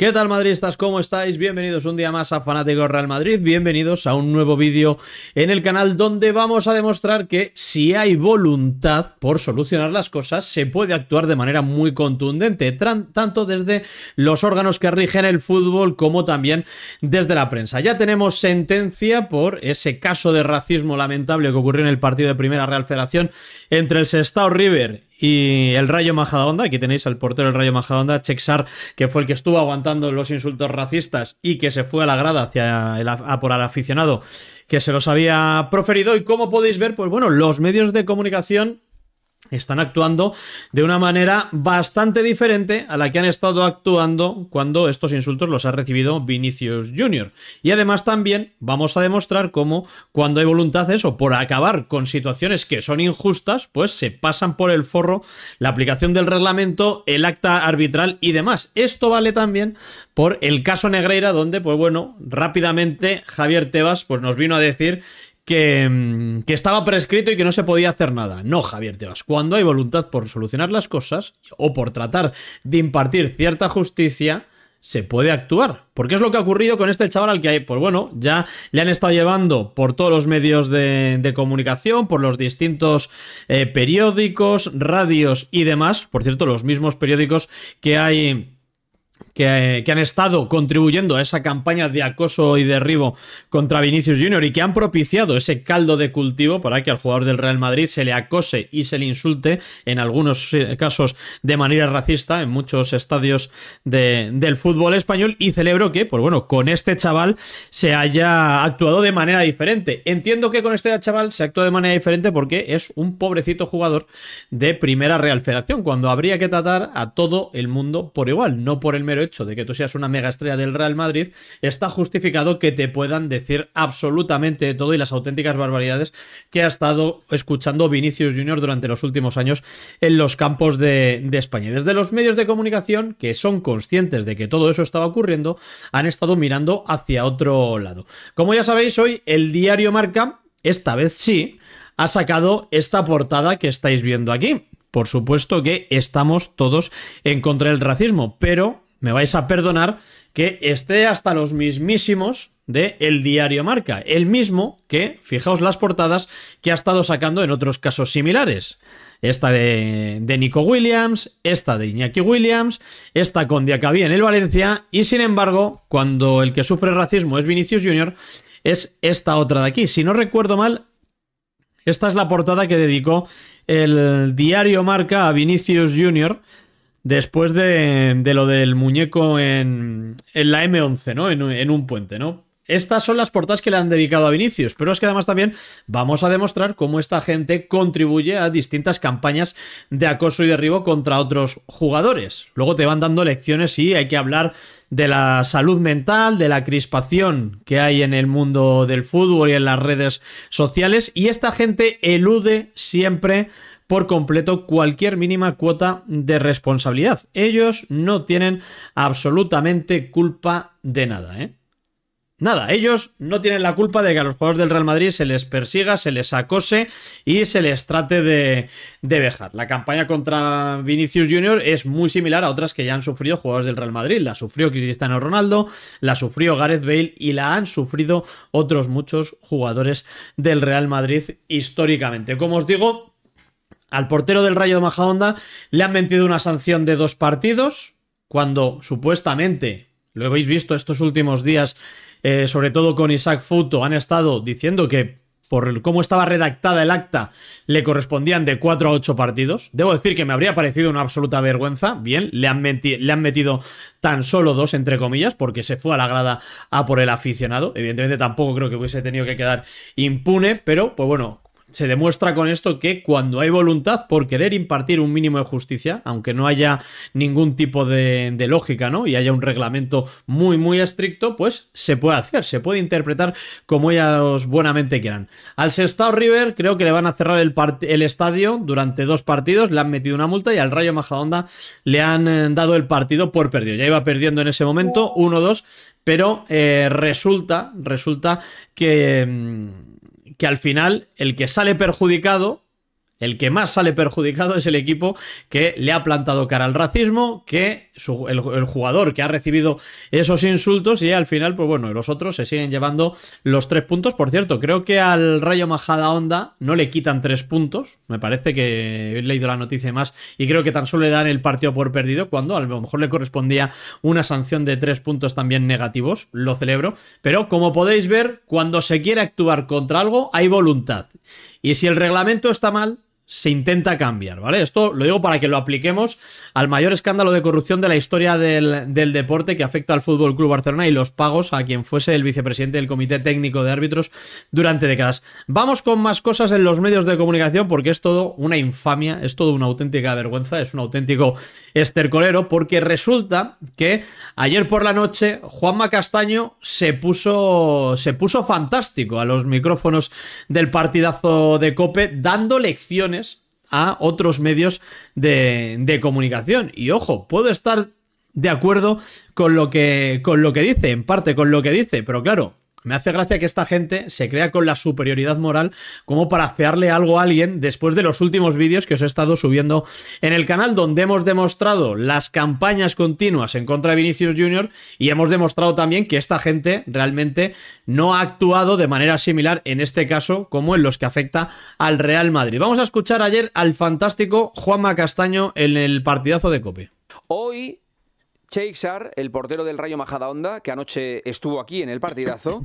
¿Qué tal madridistas? ¿Cómo estáis? Bienvenidos un día más a Fanáticos Real Madrid, bienvenidos a un nuevo vídeo en el canal donde vamos a demostrar que si hay voluntad por solucionar las cosas se puede actuar de manera muy contundente, tanto desde los órganos que rigen el fútbol como también desde la prensa. Ya tenemos sentencia por ese caso de racismo lamentable que ocurrió en el partido de Primera Real Federación entre el Sestao River y el Rayo Majadahonda. Aquí tenéis al portero del Rayo Majadahonda, Chexar, que fue el que estuvo aguantando los insultos racistas y que se fue a la grada hacia el, por al aficionado que se los había proferido. Y como podéis ver, pues bueno, los medios de comunicación están actuando de una manera bastante diferente a la que han estado actuando cuando estos insultos los ha recibido Vinicius Jr. Y además también vamos a demostrar cómo cuando hay voluntad eso, por acabar con situaciones que son injustas, pues se pasan por el forro la aplicación del reglamento, el acta arbitral y demás. Esto vale también por el caso Negreira donde pues bueno, rápidamente Javier Tebas pues nos vino a decir Mm, que, estaba prescrito y que no se podía hacer nada. No, Javier Tebas, cuando hay voluntad por solucionar las cosas o por tratar de impartir cierta justicia, se puede actuar. Porque es lo que ha ocurrido con este chaval al que, hay, pues bueno, ya le han estado llevando por todos los medios de, comunicación, por los distintos eh, periódicos, radios y demás. Por cierto, los mismos periódicos que hay eh, que, han estado contribuyendo a esa campaña de acoso y derribo contra Vinicius Junior y que han propiciado ese caldo de cultivo para que al jugador del Real Madrid se le acose y se le insulte, en algunos eh, casos de manera racista, en muchos estadios del fútbol español. Y celebro que, pues bueno, con este chaval se haya actuado de manera diferente. Entiendo que con este chaval se actuó de manera diferente porque es un pobrecito jugador de primera Real Federación, cuando habría que tratar a todo el mundo por igual, no por el mero hecho de que tú seas una mega estrella del Real Madrid, está justificado que te puedan decir absolutamente todo y las auténticas barbaridades que ha estado escuchando Vinicius Junior durante los últimos años en los campos de, de España. Y desde los medios de comunicación, que son conscientes de que todo eso estaba ocurriendo, han estado mirando hacia otro lado. Como ya sabéis, hoy el diario Marca, esta vez sí, ha sacado esta portada que estáis viendo aquí. Por supuesto que estamos todos en contra del racismo, pero me vais a perdonar, que esté hasta los mismísimos de El Diario Marca, el mismo que, fijaos las portadas, que ha estado sacando en otros casos similares. Esta de, Nico Williams, esta de Iñaki Williams, esta con Diacabí en el Valencia, y sin embargo, cuando el que sufre racismo es Vinicius Jr., es esta otra de aquí. Si no recuerdo mal, esta es la portada que dedicó el diario Marca a Vinicius Jr., después de, lo del muñeco en, la M11, ¿no? En, un puente, ¿no? Estas son las portadas que le han dedicado a Vinicius, pero es que además también vamos a demostrar cómo esta gente contribuye a distintas campañas de acoso y derribo contra otros jugadores. Luego te van dando lecciones y hay que hablar de la salud mental, de la crispación que hay en el mundo del fútbol y en las redes sociales y esta gente elude siempre por completo cualquier mínima cuota de responsabilidad. Ellos no tienen absolutamente culpa de nada, ¿eh? Nada, ellos no tienen la culpa de que a los jugadores del Real Madrid se les persiga, se les acose y se les trate de, de vejar. La campaña contra Vinicius Jr. es muy similar a otras que ya han sufrido jugadores del Real Madrid. La sufrió Cristiano Ronaldo, la sufrió Gareth Bale y la han sufrido otros muchos jugadores del Real Madrid históricamente. Como os digo, al portero del Rayo de Majadahonda le han metido una sanción de dos partidos, cuando supuestamente, lo habéis visto estos últimos días, eh, sobre todo con Isaac Futo, han estado diciendo que por cómo estaba redactada el acta, le correspondían de cuatro a ocho partidos. Debo decir que me habría parecido una absoluta vergüenza. Bien, le han, le han metido tan solo dos, entre comillas, porque se fue a la grada a por el aficionado. Evidentemente tampoco creo que hubiese tenido que quedar impune, pero pues bueno, se demuestra con esto que cuando hay voluntad por querer impartir un mínimo de justicia, aunque no haya ningún tipo de, lógica, ¿no? Y haya un reglamento muy, muy estricto, pues se puede hacer, se puede interpretar como ellos buenamente quieran. Al Sestao River creo que le van a cerrar el, el estadio durante dos partidos, le han metido una multa y al Rayo Majadonda le han eh, dado el partido por perdido. Ya iba perdiendo en ese momento, 1-2, pero eh, resulta, resulta que... Mm, que al final el que sale perjudicado el que más sale perjudicado es el equipo que le ha plantado cara al racismo, que el, jugador que ha recibido esos insultos y al final, pues bueno, los otros se siguen llevando los tres puntos. Por cierto, creo que al Rayo Majada Onda no le quitan tres puntos. Me parece que he leído la noticia más y creo que tan solo le dan el partido por perdido cuando a lo mejor le correspondía una sanción de tres puntos también negativos. Lo celebro. Pero como podéis ver, cuando se quiere actuar contra algo hay voluntad. Y si el reglamento está mal, se intenta cambiar, ¿vale? Esto lo digo para que lo apliquemos al mayor escándalo de corrupción de la historia del, deporte que afecta al Fútbol Club Barcelona y los pagos a quien fuese el vicepresidente del Comité Técnico de Árbitros durante décadas. Vamos con más cosas en los medios de comunicación porque es todo una infamia, es todo una auténtica vergüenza, es un auténtico estercolero porque resulta que ayer por la noche Juanma Castaño se puso se puso fantástico a los micrófonos del partidazo de Cope dando lecciones a otros medios de, de comunicación. Y ojo, puedo estar de acuerdo con lo que con lo que dice, en parte con lo que dice, pero claro, me hace gracia que esta gente se crea con la superioridad moral como para fearle algo a alguien después de los últimos vídeos que os he estado subiendo en el canal donde hemos demostrado las campañas continuas en contra de Vinicius Jr. y hemos demostrado también que esta gente realmente no ha actuado de manera similar en este caso como en los que afecta al Real Madrid. Vamos a escuchar ayer al fantástico Juanma Castaño en el partidazo de Cope. Hoy Cheikh el portero del Rayo Majadahonda, que anoche estuvo aquí en el partidazo,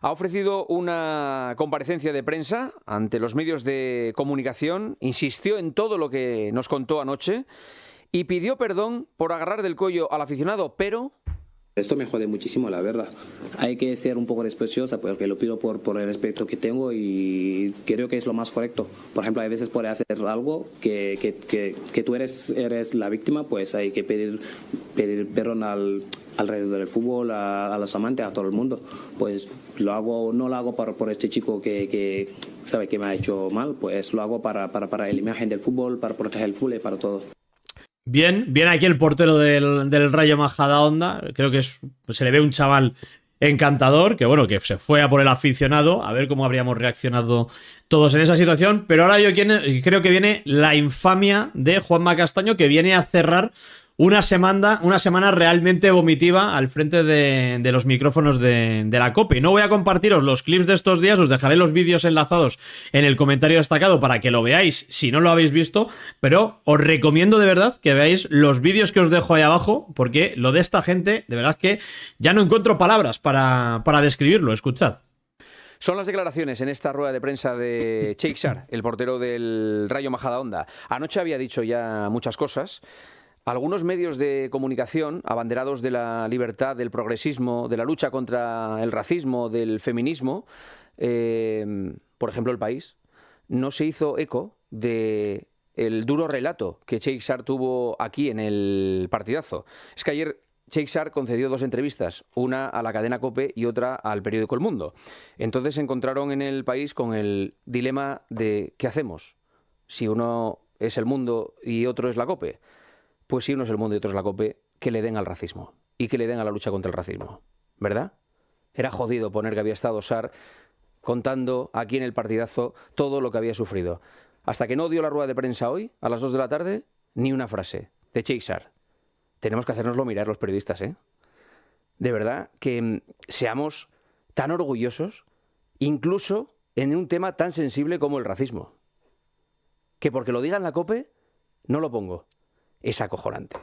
ha ofrecido una comparecencia de prensa ante los medios de comunicación, insistió en todo lo que nos contó anoche y pidió perdón por agarrar del cuello al aficionado, pero esto me jode muchísimo, la verdad. Hay que ser un poco despreciosa, porque lo pido por, por el respeto que tengo y creo que es lo más correcto. Por ejemplo, hay veces por hacer algo que, que, que, tú eres, eres la víctima, pues hay que pedir, pedir perdón al, alrededor del fútbol, a, los amantes, a todo el mundo. Pues lo hago, no lo hago por, por este chico que, que sabe que me ha hecho mal, pues lo hago para, para, para imagen del fútbol, para proteger el fútbol y para todo. Bien, viene aquí el portero del, Rayo Majada Onda. Creo que es, se le ve un chaval encantador, que bueno, que se fue a por el aficionado, a ver cómo habríamos reaccionado todos en esa situación, pero ahora yo creo que viene la infamia de Juanma Castaño, que viene a cerrar una semana, una semana realmente vomitiva al frente de, los micrófonos de, la Y No voy a compartiros los clips de estos días, os dejaré los vídeos enlazados en el comentario destacado para que lo veáis si no lo habéis visto, pero os recomiendo de verdad que veáis los vídeos que os dejo ahí abajo, porque lo de esta gente, de verdad que ya no encuentro palabras para, para describirlo, escuchad. Son las declaraciones en esta rueda de prensa de Shar, el portero del Rayo Majadahonda. Anoche había dicho ya muchas cosas. Algunos medios de comunicación, abanderados de la libertad, del progresismo, de la lucha contra el racismo, del feminismo, eh, por ejemplo El País, no se hizo eco del duro relato que Sheikh tuvo aquí en el partidazo. Es que ayer Sheikh concedió dos entrevistas, una a la cadena COPE y otra al periódico El Mundo. Entonces se encontraron en El País con el dilema de ¿qué hacemos? Si uno es El Mundo y otro es la COPE pues si uno es el mundo y otro es la COPE, que le den al racismo y que le den a la lucha contra el racismo, ¿verdad? Era jodido poner que había estado SAR contando aquí en el partidazo todo lo que había sufrido. Hasta que no dio la rueda de prensa hoy, a las dos de la tarde, ni una frase de Cheixar. Tenemos que hacernoslo mirar los periodistas, ¿eh? De verdad que mm, seamos tan orgullosos, incluso en un tema tan sensible como el racismo. Que porque lo diga la COPE, no lo pongo es acojonante.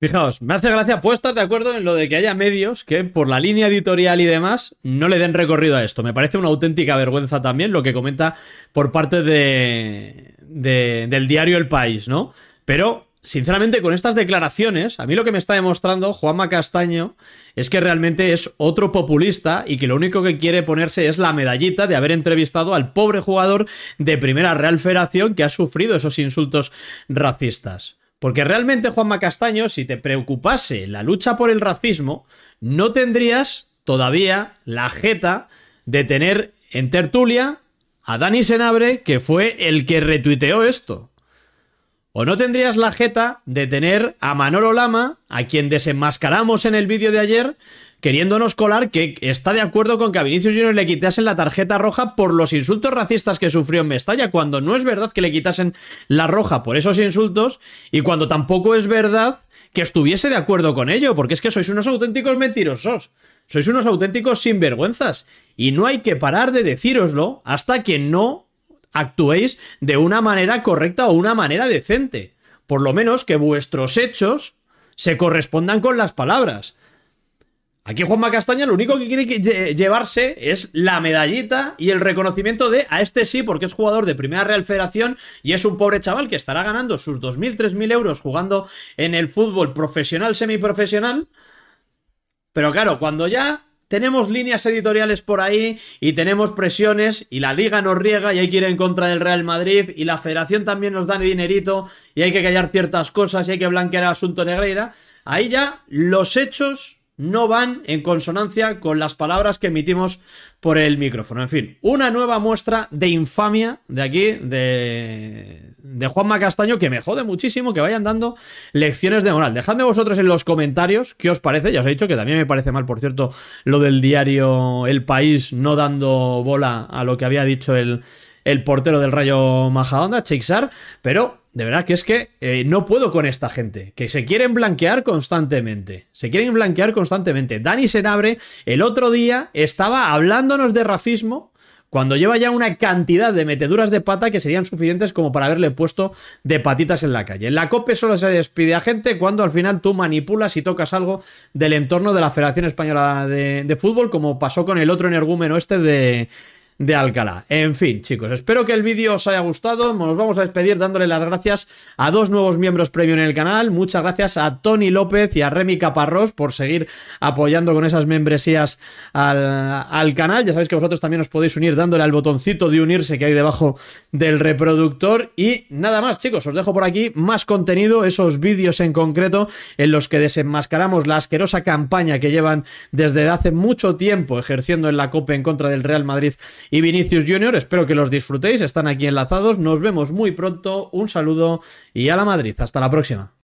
Fijaos, me hace gracia, puedo estar de acuerdo en lo de que haya medios que por la línea editorial y demás no le den recorrido a esto. Me parece una auténtica vergüenza también lo que comenta por parte de, de, del diario El País, ¿no? Pero, sinceramente, con estas declaraciones, a mí lo que me está demostrando Juanma Castaño es que realmente es otro populista y que lo único que quiere ponerse es la medallita de haber entrevistado al pobre jugador de Primera Real Federación que ha sufrido esos insultos racistas. Porque realmente, Juanma Castaño, si te preocupase la lucha por el racismo, no tendrías todavía la jeta de tener en tertulia a Dani Senabre, que fue el que retuiteó esto. O no tendrías la jeta de tener a Manolo Lama, a quien desenmascaramos en el vídeo de ayer, queriéndonos colar que está de acuerdo con que a Vinicius Junior le quitasen la tarjeta roja por los insultos racistas que sufrió en Mestalla, cuando no es verdad que le quitasen la roja por esos insultos y cuando tampoco es verdad que estuviese de acuerdo con ello, porque es que sois unos auténticos mentirosos. Sois unos auténticos sinvergüenzas. Y no hay que parar de decíroslo hasta que no actuéis de una manera correcta o una manera decente. Por lo menos que vuestros hechos se correspondan con las palabras. Aquí Juanma Castaña lo único que quiere llevarse es la medallita y el reconocimiento de a este sí porque es jugador de Primera Real Federación y es un pobre chaval que estará ganando sus 2.000, 3.000 euros jugando en el fútbol profesional, semiprofesional. Pero claro, cuando ya tenemos líneas editoriales por ahí y tenemos presiones y la liga nos riega y hay que ir en contra del Real Madrid y la federación también nos da dinerito y hay que callar ciertas cosas y hay que blanquear el asunto negreira, ahí ya los hechos no van en consonancia con las palabras que emitimos por el micrófono. En fin, una nueva muestra de infamia de aquí, de, Juan Juanma Castaño, que me jode muchísimo que vayan dando lecciones de moral. Dejadme vosotros en los comentarios qué os parece. Ya os he dicho que también me parece mal, por cierto, lo del diario El País no dando bola a lo que había dicho el, portero del Rayo Majadonda, Chixar, pero de verdad que es que eh, no puedo con esta gente, que se quieren blanquear constantemente, se quieren blanquear constantemente. Dani Senabre el otro día estaba hablándonos de racismo cuando lleva ya una cantidad de meteduras de pata que serían suficientes como para haberle puesto de patitas en la calle. En la COPE solo se despide a gente cuando al final tú manipulas y tocas algo del entorno de la Federación Española de Fútbol, como pasó con el otro energúmeno este de, de Alcalá. En fin, chicos, espero que el vídeo os haya gustado. Nos vamos a despedir dándole las gracias a dos nuevos miembros premium en el canal. Muchas gracias a Tony López y a Remy Caparrós por seguir apoyando con esas membresías al, al canal. Ya sabéis que vosotros también os podéis unir dándole al botoncito de unirse que hay debajo del reproductor. Y nada más, chicos, os dejo por aquí más contenido, esos vídeos en concreto en los que desenmascaramos la asquerosa campaña que llevan desde hace mucho tiempo ejerciendo en la copa en contra del Real Madrid y Vinicius Junior. Espero que los disfrutéis, están aquí enlazados. Nos vemos muy pronto, un saludo y a la Madrid. Hasta la próxima.